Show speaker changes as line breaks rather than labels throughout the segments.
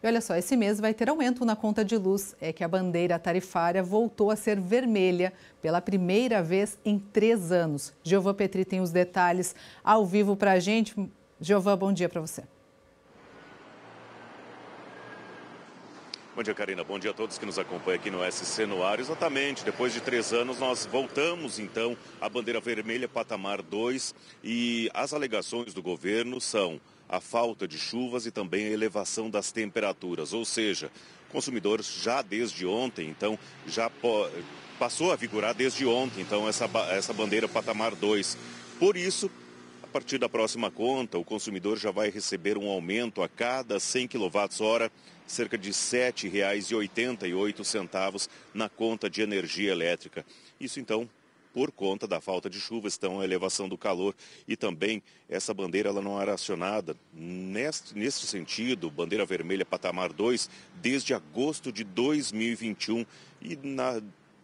E olha só, esse mês vai ter aumento na conta de luz. É que a bandeira tarifária voltou a ser vermelha pela primeira vez em três anos. Giovã Petri tem os detalhes ao vivo para a gente. Giovã, bom dia para você.
Bom dia, Karina. Bom dia a todos que nos acompanham aqui no SC no ar. Exatamente, depois de três anos, nós voltamos então à bandeira vermelha, patamar 2, e as alegações do governo são a falta de chuvas e também a elevação das temperaturas, ou seja, consumidores já desde ontem, então já passou a vigorar desde ontem, então essa, essa bandeira patamar 2. Por isso, a partir da próxima conta, o consumidor já vai receber um aumento a cada 100 kWh cerca de R$ 7,88 na conta de energia elétrica. Isso então por conta da falta de chuva, então a elevação do calor e também essa bandeira ela não era acionada neste, neste sentido, bandeira vermelha patamar 2, desde agosto de 2021 e na,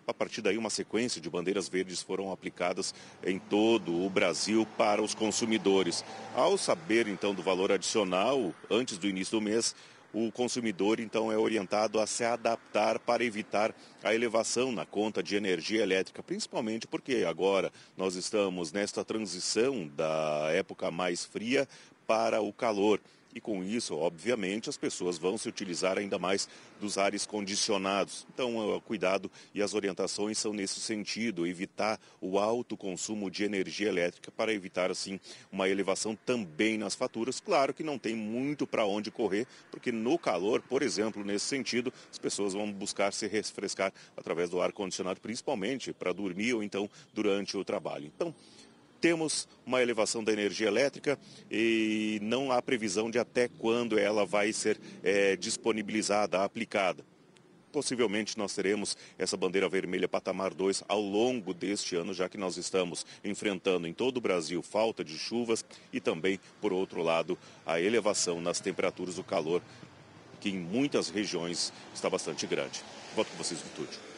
a partir daí uma sequência de bandeiras verdes foram aplicadas em todo o Brasil para os consumidores. Ao saber então do valor adicional, antes do início do mês, o consumidor então é orientado a se adaptar para evitar a elevação na conta de energia elétrica, principalmente porque agora nós estamos nesta transição da época mais fria para o calor e com isso, obviamente, as pessoas vão se utilizar ainda mais dos ares condicionados. Então, o cuidado e as orientações são nesse sentido, evitar o alto consumo de energia elétrica para evitar assim uma elevação também nas faturas. Claro que não tem muito para onde correr, porque no calor, por exemplo, nesse sentido, as pessoas vão buscar se refrescar através do ar condicionado, principalmente para dormir ou então durante o trabalho. Então, temos uma elevação da energia elétrica e não há previsão de até quando ela vai ser é, disponibilizada, aplicada possivelmente nós teremos essa bandeira vermelha patamar 2 ao longo deste ano, já que nós estamos enfrentando em todo o Brasil falta de chuvas e também, por outro lado, a elevação nas temperaturas do calor, que em muitas regiões está bastante grande. Volto com vocês no estúdio.